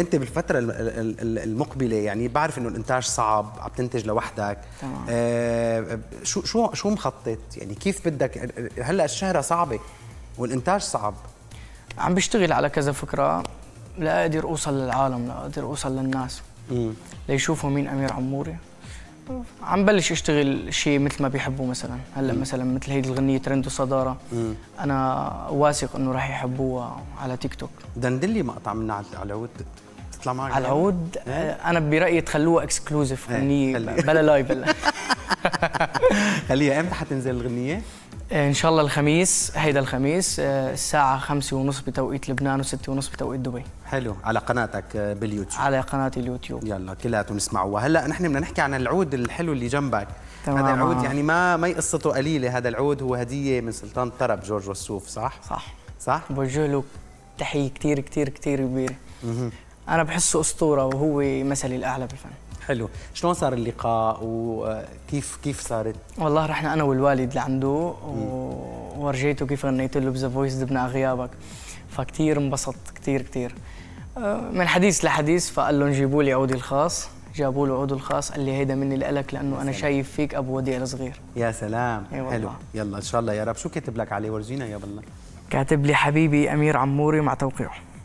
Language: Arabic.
انت بالفتره المقبله يعني بعرف انه الانتاج صعب عم تنتج لوحدك تمام آه شو شو شو مخطط يعني كيف بدك هلا الشهره صعبه والانتاج صعب عم بشتغل على كذا فكره لاقدر اوصل للعالم لاقدر اوصل للناس مم. ليشوفوا مين امير عموري عم بلش اشتغل شيء مثل ما بيحبوا مثلا هلا مثلا مثل هيدي الغنيه ترند وصداره م. انا واثق انه راح يحبوها على تيك توك دندلي مقطع من على تطلع معك على العود إيه؟ انا برايي تخلوها اكسكلوزيف غنيه بلا لايبل خليها امتى حتنزل الغنيه؟ ان شاء الله الخميس هيدا الخميس آه، الساعة خمسة ونص بتوقيت لبنان وستة ونص بتوقيت دبي حلو على قناتك آه، باليوتيوب على قناة اليوتيوب يلا كلياتهم نسمعوها هلا نحن بدنا نحكي عن العود الحلو اللي جنبك تمام. هذا العود يعني ما ما قصته قليلة هذا العود هو هدية من سلطان طرب جورج وسوف صح؟ صح صح بوجه له تحية كثير كثير كثير كبيرة انا بحسه اسطوره وهو مثلي الاعلى بالفن حلو شلون صار اللقاء وكيف كيف صارت والله رحنا انا والوالد لعنده وورجيته كيف غنيت له بذا فويس دبنا غيابك فكتير انبسط كتير كتير آه، من حديث لحديث فقال لهم جيبوا لي عودي الخاص جابوا له عوده الخاص قال لي هيدا مني لك لانه انا شايف فيك ابو وديع الصغير يا سلام أيوة حلو الله. يلا ان شاء الله يا رب شو كاتب لك عليه ورجينا يا بالله كاتب لي حبيبي امير عموري مع توقيعه